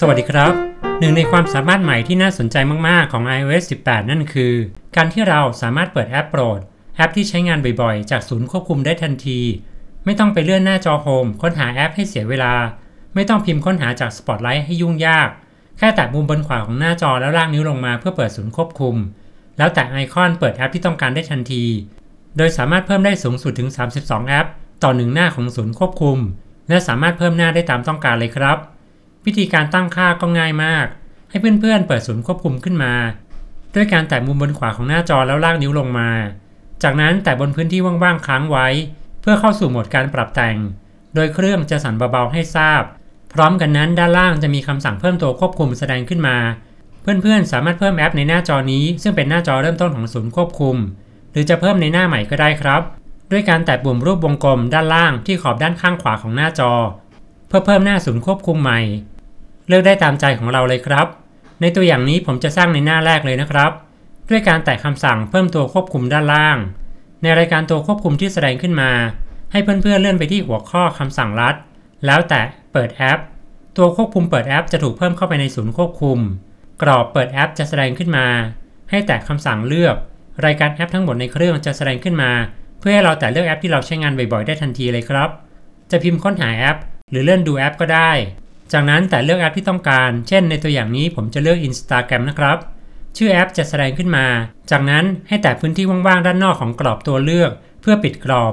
สวัสดีครับ หนึ่งในความสามารถใหม่ที่น่าสนใจมากๆ ของ iOS 18 นั่นคือ การที่เราสามารถเปิดแอปโปรด แอปที่ใช้งานบ่อยๆ จากศูนย์ควบคุมได้ทันที ไม่ต้องไปเลื่อนหน้าจอโฮมค้นหาแอปให้เสียเวลา ไม่ต้องพิมพ์ค้นหาจาก Spotlight ให้ยุ่งยาก แค่แตะมุมบนขวาของหน้าจอแล้วลากนิ้วลงมาเพื่อเปิดศูนย์ควบคุม แล้วแตะไอคอนเปิดแอปที่ต้องการได้ทันที โดยสามารถเพิ่มได้สูงสุดถึง32แอปต่อหนึ่งหน้าของศูนย์ควบคุม และสามารถเพิ่มหน้าได้ตามต้องการเลยครับวิธีการตั้งค่าก็ง่ายมาก ให้เพื่อนๆเเปิดศูนย์ควบคุมขึ้นมา ด้วยการแตะมุมบนขวาของหน้าจอแล้วลากนิ้วลงมา จากนั้นแตะบนพื้นที่ว่างๆ ค้างไว้ เพื่อเข้าสู่โหมดการปรับแต่ง โดยเครื่องจะสั่นเบาๆ ให้ทราบ พร้อมกันนั้นด้านล่างจะมีคำสั่งเพิ่มตัวควบคุมแสดงขึ้นมา เพื่อนๆ สามารถเพิ่มแอปในหน้าจอนี้ ซึ่งเป็นหน้าจอเริ่มต้นของศูนย์ควบคุม หรือจะเพิ่มในหน้าใหม่ก็ได้ครับ ด้วยการแตะปุ่มรูปวงกลมด้านล่างที่ขอบด้านข้างขวาของหน้าจอ เพื่อเพิ่มหน้าศูนย์ควบคุมใหม่เลือกได้ตามใจของเราเลยครับ ในตัวอย่างนี้ผมจะสร้างในหน้าแรกเลยนะครับ ด้วยการแตะคำสั่งเพิ่มตัวควบคุมด้านล่าง ในรายการตัวควบคุมที่แสดงขึ้นมา ให้เพื่อนๆเลื่อนไปที่หัวข้อคำสั่งลัด แล้วแตะเปิดแอป ตัวควบคุมเปิดแอป จะถูกเพิ่มเข้าไปในศูนย์ควบคุม กรอบเปิดแอปจะแสดงขึ้นมา ให้แตะคำสั่งเลือก รายการแอปทั้งหมดในเครื่องจะแสดงขึ้นมา เพื่อให้เราแต่เลือกแอปที่เราใช้งานบ่อยๆ ได้ทันทีเลยครับ จะพิมพ์ค้นหาแอป หรือเลื่อนดูแอป ก็ได้จากนั้นแต่เลือกแอปที่ต้องการ เช่นในตัวอย่างนี้ผมจะเลือก Instagram นะครับ ชื่อแอปจะแสดงขึ้นมา จากนั้นให้แตะพื้นที่ว่างๆ ด้านนอกของกรอบตัวเลือก เพื่อปิดกรอบ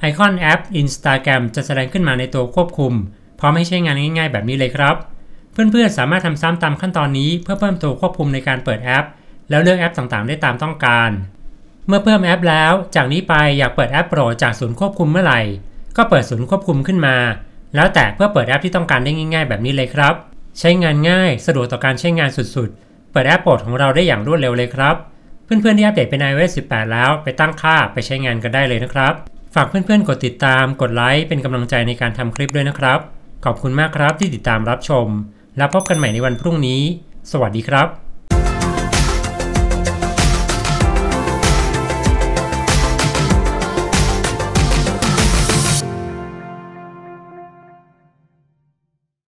ไอคอนแอป Instagram จะแสดงขึ้นมาในตัวควบคุมพร้อมให้ใช้งานง่ายๆแบบนี้เลยครับ เพื่อนๆสามารถทำซ้ำตามขั้นตอนนี้เพื่อเพิ่มตัวควบคุมในการเปิดแอป แล้วเลือกแอปต่างๆ ได้ตามต้องการ เมื่อเพิ่มแอปแล้ว จากนี้ไปอยากเปิดแอปโปรดจากศูนย์ควบคุมเมื่อไหร่ ก็เปิดศูนย์ควบคุมขึ้นมาแล้วแต่เพื่อเปิดแอปที่ต้องการได้ง่าย ๆแบบนี้เลยครับ ใช้งานง่ายสะดวกต่อการใช้งานสุด ๆ เปิดแอปโปรดของเราได้อย่างรวดเร็วเลยครับเพื่อนๆที่อัปเดตเป็น iOS 18 แล้วไปตั้งค่าไปใช้งานกันได้เลยนะครับฝากเพื่อนๆกดติดตามกดไลค์เป็นกำลังใจในการทำคลิปด้วยนะครับ ขอบคุณมากครับที่ติดตามรับชม แล้วพบกันใหม่ในวันพรุ่งนี้ สวัสดีครับ